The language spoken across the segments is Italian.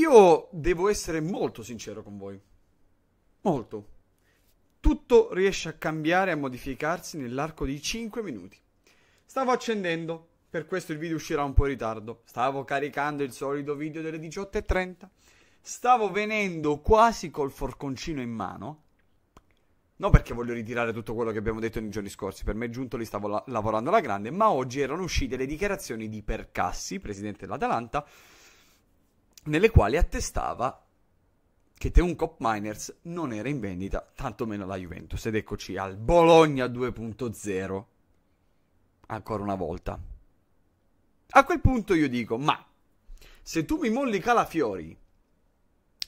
Io devo essere molto sincero con voi. Molto. Tutto riesce a cambiare e a modificarsi nell'arco di 5 minuti. Stavo accendendo, per questo il video uscirà un po' in ritardo. Stavo caricando il solito video delle 18.30. Stavo venendo quasi col forconcino in mano. Non perché voglio ritirare tutto quello che abbiamo detto nei giorni scorsi, per me giunto lì stavo la- lavorando alla grande, ma oggi erano uscite le dichiarazioni di Percassi, presidente dell'Atalanta, nelle quali attestava che Cop Miners non era in vendita, tantomeno la Juventus. Ed eccoci al Bologna 2.0, ancora una volta. A quel punto io dico, ma se tu mi molli Calafiori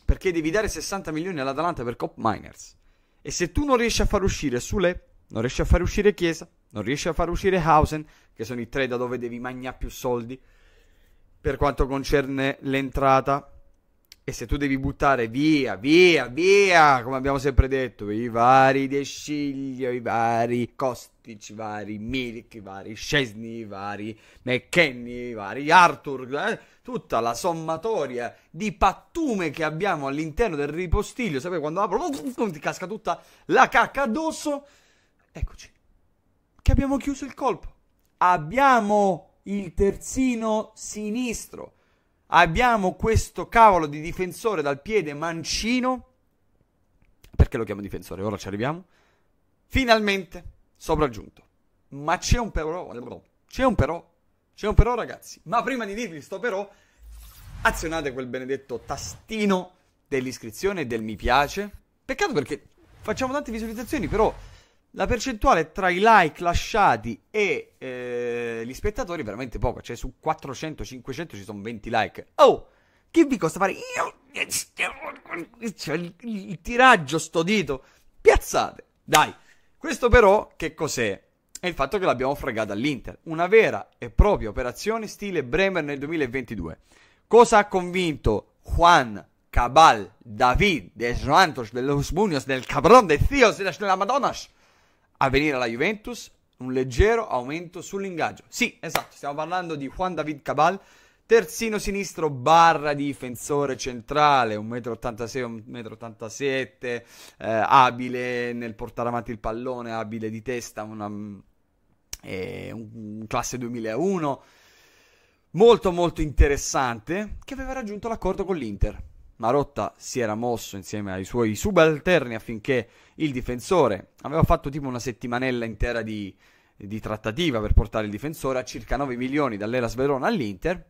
perché devi dare 60 milioni all'Atalanta per Cop Miners e se tu non riesci a far uscire Sule, non riesci a far uscire Chiesa, non riesci a far uscire Hausen, che sono i tre da dove devi mangiare più soldi, per quanto concerne l'entrata. E se tu devi buttare via, via, via, come abbiamo sempre detto, i vari Desciglio, i vari Kostic, i vari Milik, i vari Scesni, i vari McKenny, i vari Arthur, eh, tutta la sommatoria di pattume che abbiamo all'interno del ripostiglio, sapete quando apro, ti casca tutta la cacca addosso, eccoci, che abbiamo chiuso il colpo. Abbiamo il terzino sinistro. Abbiamo questo cavolo di difensore dal piede mancino. Perché lo chiamo difensore? Ora ci arriviamo. Finalmente sopraggiunto. Ma c'è un però, c'è un però, c'è un però ragazzi. Ma prima di dirvi sto però, azionate quel benedetto tastino dell'iscrizione e del mi piace. Peccato perché facciamo tante visualizzazioni, però la percentuale tra i like lasciati e eh, gli spettatori è veramente poca. Cioè, su 400-500 ci sono 20 like. Oh, che vi costa fare? Io. Eh, cioè, il, il, tiraggio, sto dito. Piazzate, dai. Questo, però, che cos'è? È il fatto che l'abbiamo fregata all'Inter. Una vera e propria operazione stile Bremer nel 2022. Cosa ha convinto Juan Cabal David de Santos de los Muñoz del Cabrón de Dios de la Madonas? a venire alla Juventus, un leggero aumento sull'ingaggio. Sì, esatto, stiamo parlando di Juan David Cabal, terzino sinistro barra difensore centrale, 1,86 m, 1,87 m, eh, abile nel portare avanti il pallone, abile di testa, una, eh, un classe 2001, molto molto interessante, che aveva raggiunto l'accordo con l'Inter. Marotta si era mosso insieme ai suoi subalterni affinché il difensore aveva fatto tipo una settimanella intera di, di trattativa per portare il difensore a circa 9 milioni dall'Elas Verona all'Inter.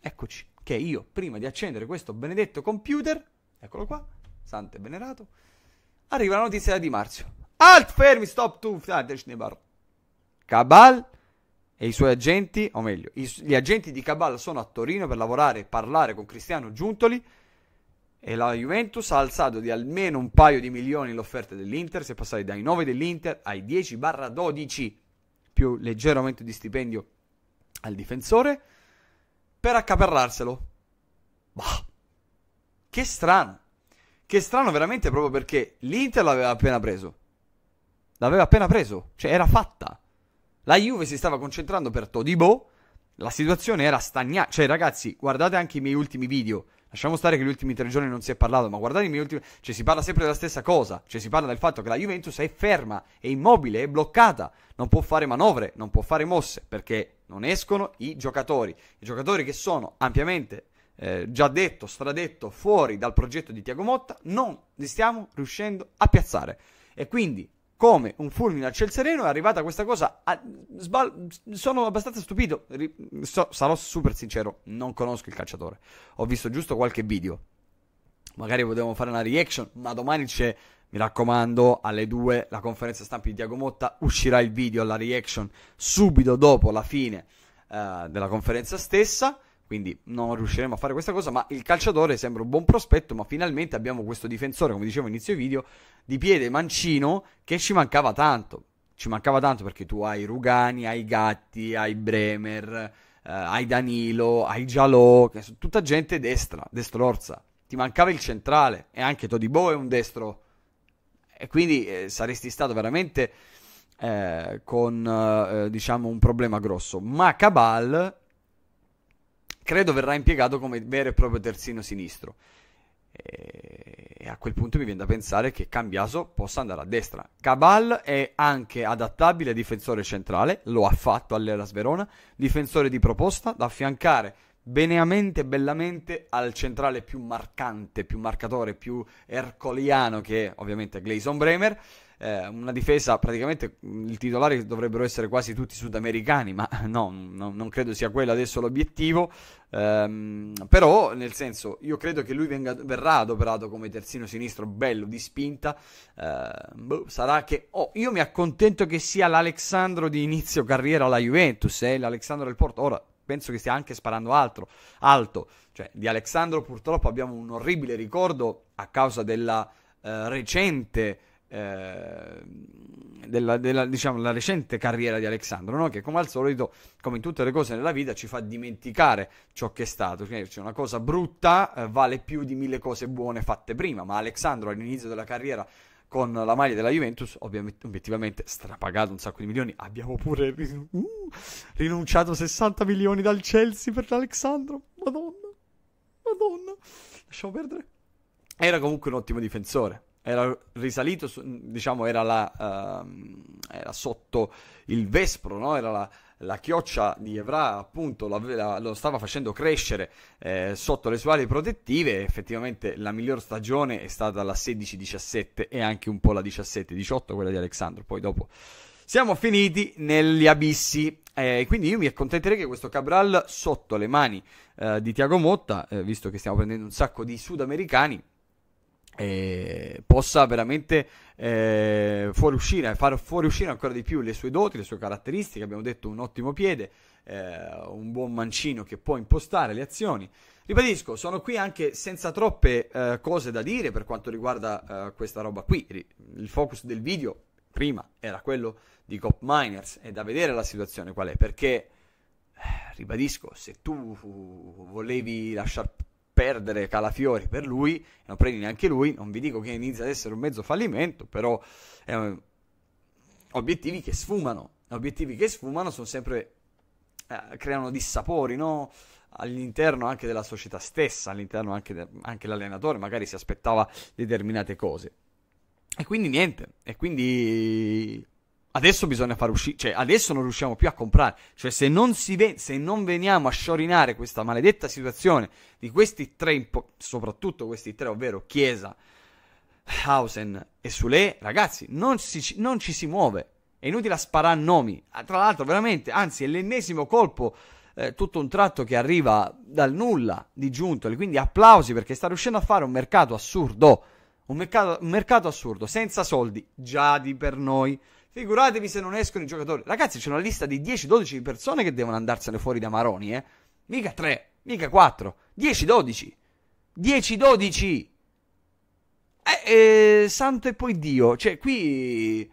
Eccoci, che io prima di accendere questo benedetto computer, eccolo qua, santo e venerato, arriva la notizia da Di Marzio. Alt, fermi, stop, tu, Schneebar. Cabal e i suoi agenti, o meglio, gli agenti di Cabal sono a Torino per lavorare e parlare con Cristiano Giuntoli e la Juventus ha alzato di almeno un paio di milioni l'offerta dell'Inter, si è passati dai 9 dell'Inter ai 10-12, più leggero aumento di stipendio al difensore, per accaparrarselo. Bah, che strano, che strano veramente proprio perché l'Inter l'aveva appena preso, l'aveva appena preso, cioè era fatta. La Juve si stava concentrando per Todibo, la situazione era stagnata, cioè ragazzi guardate anche i miei ultimi video Lasciamo stare che gli ultimi tre giorni non si è parlato, ma guardate i miei ultimi. Cioè, si parla sempre della stessa cosa. Cioè, si parla del fatto che la Juventus è ferma, è immobile, è bloccata. Non può fare manovre, non può fare mosse perché non escono i giocatori. I giocatori che sono ampiamente eh, già detto, stradetto, fuori dal progetto di Tiago Motta, non li stiamo riuscendo a piazzare. E quindi come un fulmine a ciel sereno è arrivata questa cosa. A... Sbal... Sono abbastanza stupito. Ri... So, sarò super sincero, non conosco il calciatore. Ho visto giusto qualche video. Magari potevamo fare una reaction, ma domani c'è, mi raccomando, alle 2 la conferenza stampa di Diago Motta. Uscirà il video, alla reaction, subito dopo la fine uh, della conferenza stessa quindi non riusciremo a fare questa cosa, ma il calciatore sembra un buon prospetto, ma finalmente abbiamo questo difensore, come dicevo all'inizio video, di piede mancino che ci mancava tanto. Ci mancava tanto perché tu hai Rugani, hai Gatti, hai Bremer, eh, hai Danilo, hai Gialò, che sono tutta gente destra, destrorza. Ti mancava il centrale e anche Todibo è un destro. E quindi eh, saresti stato veramente eh, con eh, diciamo un problema grosso. Ma Cabal credo verrà impiegato come vero e proprio terzino sinistro. E a quel punto mi viene da pensare che Cambiaso possa andare a destra. Cabal è anche adattabile difensore centrale, lo ha fatto all'Eras Verona, difensore di proposta da affiancare beneamente bellamente al centrale più marcante, più marcatore, più ercoliano che è ovviamente Gleison Bremer eh, una difesa praticamente mm, i titolari dovrebbero essere quasi tutti sudamericani, ma no, no non credo sia quello adesso l'obiettivo. Um, però, nel senso, io credo che lui venga, verrà adoperato come terzino sinistro bello di spinta. Uh, boh, sarà che oh, io mi accontento che sia l'Alexandro di inizio carriera alla Juventus, eh, l'Alexandro del Porto. Ora penso che stia anche sparando altro, alto. Cioè, di Alexandro purtroppo abbiamo un orribile ricordo a causa della uh, recente Ehm, della, della diciamo, la recente carriera di Alessandro, no? che come al solito, come in tutte le cose nella vita, ci fa dimenticare ciò che è stato. Cioè, una cosa brutta eh, vale più di mille cose buone fatte prima, ma Alessandro all'inizio della carriera con la maglia della Juventus, ovviamente, obiettivamente strapagato un sacco di milioni, abbiamo pure uh, rinunciato 60 milioni dal Chelsea per Alessandro, madonna, madonna, lasciamo perdere. Era comunque un ottimo difensore, era risalito, su, diciamo, era, la, uh, era, sotto il vespro, no? era la, la chioccia di Evra appunto la, la, lo stava facendo crescere eh, sotto le sue ali protettive effettivamente la miglior stagione è stata la 16-17 e anche un po' la 17-18 quella di Alexandro poi dopo siamo finiti negli abissi eh, quindi io mi accontenterei che questo Cabral sotto le mani eh, di Tiago Motta eh, visto che stiamo prendendo un sacco di sudamericani eh, possa veramente eh, fuoriuscire, far fuoriuscire ancora di più le sue doti, le sue caratteristiche. Abbiamo detto un ottimo piede, eh, un buon mancino che può impostare le azioni. Ribadisco, sono qui anche senza troppe eh, cose da dire per quanto riguarda eh, questa roba qui. Il focus del video prima era quello di Cop Miners, è da vedere la situazione qual è, perché eh, ribadisco, se tu volevi lasciare perdere Calafiori per lui, non prendi neanche lui, non vi dico che inizia ad essere un mezzo fallimento, però eh, obiettivi che sfumano, obiettivi che sfumano sono sempre, eh, creano dissapori, no? all'interno anche della società stessa, all'interno anche, de- anche l'allenatore magari si aspettava determinate cose. E quindi niente, e quindi adesso bisogna far uscire, cioè adesso non riusciamo più a comprare, cioè se non, ve- se non veniamo a sciorinare questa maledetta situazione di questi tre, impo- soprattutto questi tre, ovvero Chiesa, Hausen e Sule, ragazzi, non, si, non ci si muove, è inutile a sparare nomi, ah, tra l'altro veramente, anzi è l'ennesimo colpo eh, tutto un tratto che arriva dal nulla di Giuntoli, quindi applausi perché sta riuscendo a fare un mercato assurdo, un mercato, un mercato assurdo, senza soldi, già di per noi. Figuratevi se non escono i giocatori. Ragazzi, c'è una lista di 10-12 persone che devono andarsene fuori da Maroni, eh. Mica 3, mica 4, 10-12. 10-12. Eh, eh, santo e poi Dio. Cioè, qui...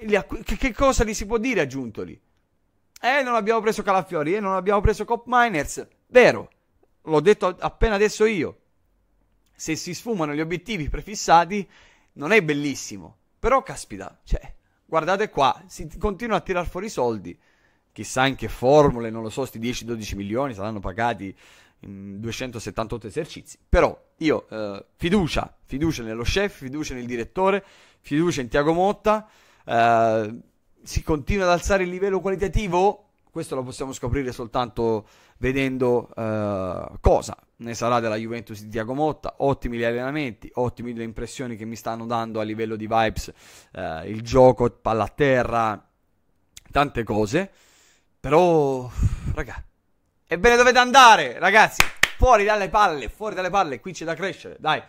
Eh, che, che cosa gli si può dire aggiuntoli? Eh, non abbiamo preso Calafiori, eh, non abbiamo preso Cop Miners. Vero, l'ho detto appena adesso io. Se si sfumano gli obiettivi prefissati, non è bellissimo. Però, caspita, cioè, guardate qua, si continua a tirar fuori i soldi. Chissà in che formule, non lo so, sti 10-12 milioni saranno pagati in 278 esercizi. Però io eh, fiducia, fiducia nello chef, fiducia nel direttore, fiducia in Tiago Motta. Eh, si continua ad alzare il livello qualitativo? questo lo possiamo scoprire soltanto vedendo eh, cosa ne sarà della Juventus di Tiago Motta. Ottimi gli allenamenti, ottime le impressioni che mi stanno dando a livello di vibes, eh, il gioco, palla a terra, tante cose. Però, raga, ebbene dovete andare, ragazzi, fuori dalle palle, fuori dalle palle, qui c'è da crescere, dai.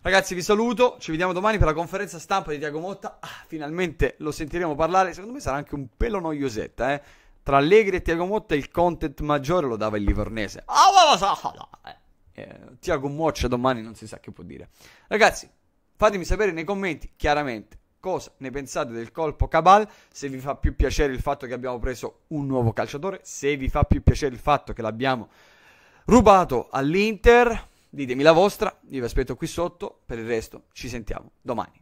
Ragazzi, vi saluto. Ci vediamo domani per la conferenza stampa di Tiago Motta. Ah, finalmente lo sentiremo parlare. Secondo me sarà anche un pelo noiosetta, eh. Tra Allegri e Tiago Motta il content maggiore lo dava il Livornese. Ah, eh, eh Tiago Moccia domani non si sa che può dire. Ragazzi, fatemi sapere nei commenti chiaramente cosa ne pensate del colpo Cabal, se vi fa più piacere il fatto che abbiamo preso un nuovo calciatore, se vi fa più piacere il fatto che l'abbiamo rubato all'Inter. Ditemi la vostra, io vi aspetto qui sotto, per il resto ci sentiamo domani.